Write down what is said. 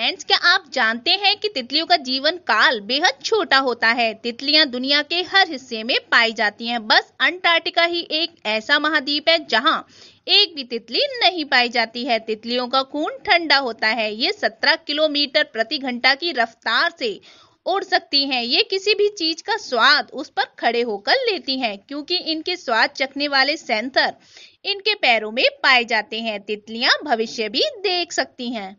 friends क्या आप जानते हैं कि तितलियों का जीवन काल बेहद छोटा होता है तितलियां दुनिया के हर हिस्से में पाई जाती हैं बस अंटार्कटिका ही एक ऐसा महाद्वीप है जहां एक भी तितली नहीं पाई जाती है तितलियों का खून ठंडा होता है ये 17 किलोमीटर प्रति घंटा की रफ्तार से उड़ सकती हैं ये किसी भी चीज का स्वाद उस पर खड़े होकर लेती हैं क्योंकि इनके स्वाद चखने वाले सेंसर इनके पैरों में पाए जाते हैं तितलियां भविष्य भी देख सकती हैं